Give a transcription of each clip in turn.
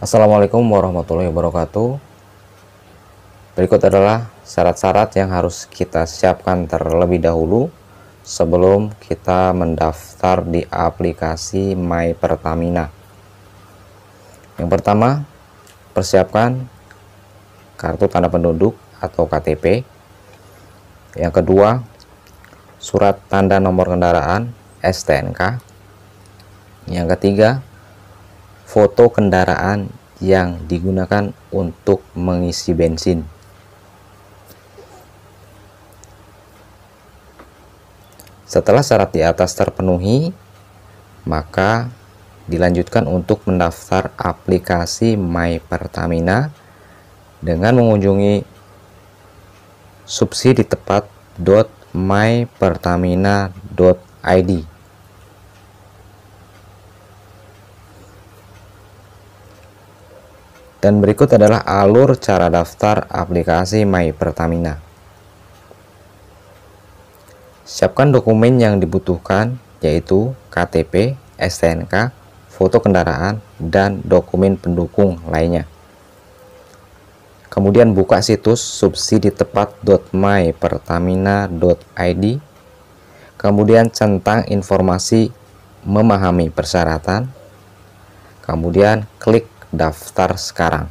Assalamualaikum warahmatullahi wabarakatuh. Berikut adalah syarat-syarat yang harus kita siapkan terlebih dahulu sebelum kita mendaftar di aplikasi My Pertamina. Yang pertama, persiapkan kartu tanda penduduk atau KTP. Yang kedua, surat tanda nomor kendaraan STNK. Yang ketiga, foto kendaraan yang digunakan untuk mengisi bensin. Setelah syarat di atas terpenuhi, maka dilanjutkan untuk mendaftar aplikasi My Pertamina dengan mengunjungi subsidi tepat tepat.mypertamina.id. Dan berikut adalah alur cara daftar aplikasi My Pertamina. Siapkan dokumen yang dibutuhkan yaitu KTP, STNK, foto kendaraan, dan dokumen pendukung lainnya. Kemudian buka situs subsidi tepat.mypertamina.id. Kemudian centang informasi memahami persyaratan. Kemudian klik daftar sekarang.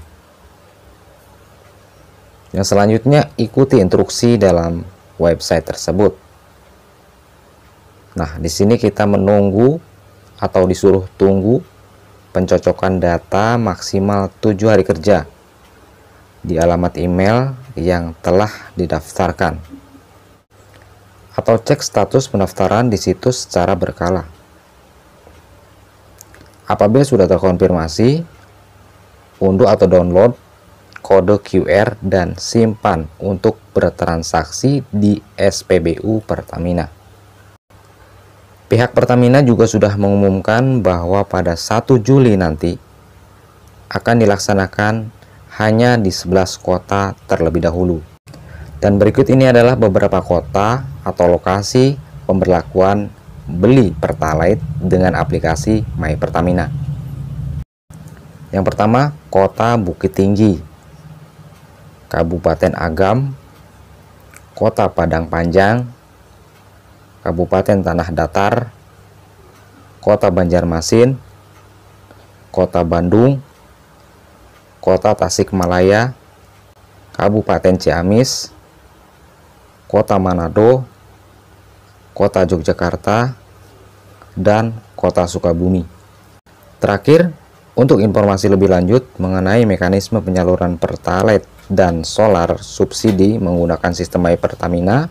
Yang selanjutnya, ikuti instruksi dalam website tersebut. Nah, di sini kita menunggu atau disuruh tunggu pencocokan data maksimal 7 hari kerja di alamat email yang telah didaftarkan. Atau cek status pendaftaran di situs secara berkala. Apabila sudah terkonfirmasi, unduh atau download kode QR dan simpan untuk bertransaksi di SPBU Pertamina. Pihak Pertamina juga sudah mengumumkan bahwa pada 1 Juli nanti akan dilaksanakan hanya di 11 kota terlebih dahulu. Dan berikut ini adalah beberapa kota atau lokasi pemberlakuan beli Pertalite dengan aplikasi My Pertamina. Yang pertama, Kota Bukit Tinggi, Kabupaten Agam, Kota Padang Panjang, Kabupaten Tanah Datar, Kota Banjarmasin, Kota Bandung, Kota Tasikmalaya, Kabupaten Ciamis, Kota Manado, Kota Yogyakarta, dan Kota Sukabumi. Terakhir, untuk informasi lebih lanjut mengenai mekanisme penyaluran pertalite dan solar subsidi menggunakan sistem My Pertamina,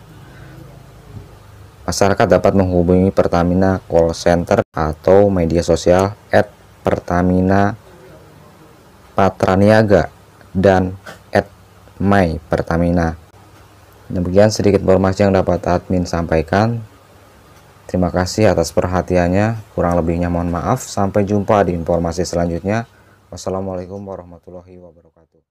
masyarakat dapat menghubungi Pertamina call center atau media sosial at Pertamina Patraniaga dan at Demikian sedikit informasi yang dapat admin sampaikan. Terima kasih atas perhatiannya. Kurang lebihnya mohon maaf. Sampai jumpa di informasi selanjutnya. Wassalamualaikum warahmatullahi wabarakatuh.